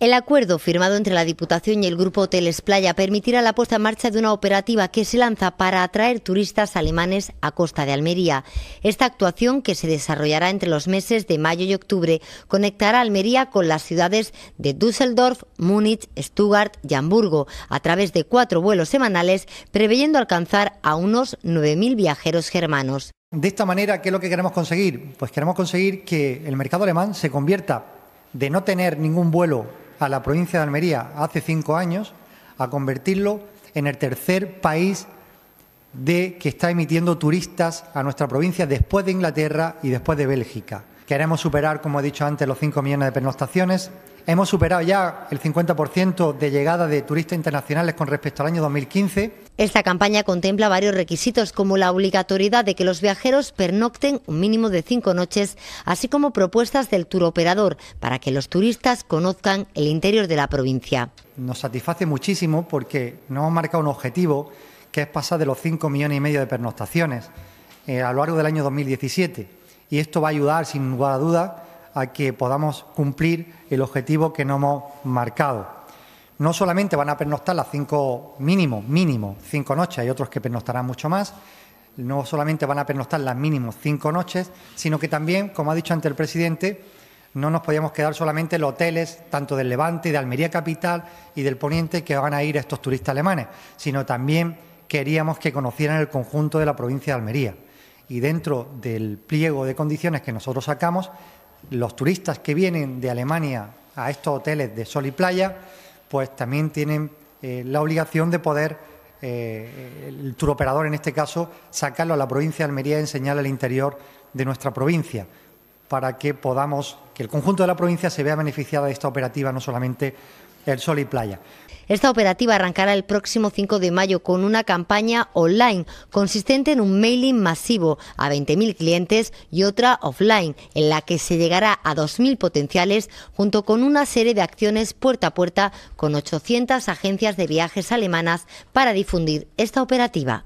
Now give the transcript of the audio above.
El acuerdo firmado entre la Diputación y el Grupo Hoteles Playa permitirá la puesta en marcha de una operativa que se lanza para atraer turistas alemanes a costa de Almería. Esta actuación, que se desarrollará entre los meses de mayo y octubre, conectará Almería con las ciudades de Düsseldorf, Múnich, Stuttgart y Hamburgo a través de cuatro vuelos semanales, preveyendo alcanzar a unos 9.000 viajeros germanos. De esta manera, ¿qué es lo que queremos conseguir? Pues queremos conseguir que el mercado alemán se convierta de no tener ningún vuelo a la provincia de Almería hace cinco años a convertirlo en el tercer país de, que está emitiendo turistas a nuestra provincia después de Inglaterra y después de Bélgica. Queremos superar, como he dicho antes, los 5 millones de pernoctaciones. Hemos superado ya el 50% de llegada de turistas internacionales con respecto al año 2015. Esta campaña contempla varios requisitos, como la obligatoriedad de que los viajeros pernocten un mínimo de cinco noches, así como propuestas del operador... para que los turistas conozcan el interior de la provincia. Nos satisface muchísimo porque nos hemos marcado un objetivo que es pasar de los 5 millones y medio de pernoctaciones eh, a lo largo del año 2017 y esto va a ayudar, sin ninguna duda, a que podamos cumplir el objetivo que nos hemos marcado. No solamente van a pernoctar las cinco mínimo, mínimo, cinco noches, hay otros que pernoctarán mucho más, no solamente van a pernoctar las mínimo cinco noches, sino que también, como ha dicho ante el presidente, no nos podíamos quedar solamente en los hoteles, tanto del Levante, de Almería Capital y del Poniente, que van a ir estos turistas alemanes, sino también queríamos que conocieran el conjunto de la provincia de Almería y dentro del pliego de condiciones que nosotros sacamos, los turistas que vienen de Alemania a estos hoteles de sol y playa, pues también tienen eh, la obligación de poder, eh, el operador en este caso, sacarlo a la provincia de Almería y enseñarle el interior de nuestra provincia, para que podamos, que el conjunto de la provincia se vea beneficiada de esta operativa, no solamente el sol y playa. Esta operativa arrancará el próximo 5 de mayo con una campaña online consistente en un mailing masivo a 20.000 clientes y otra offline en la que se llegará a 2.000 potenciales junto con una serie de acciones puerta a puerta con 800 agencias de viajes alemanas para difundir esta operativa.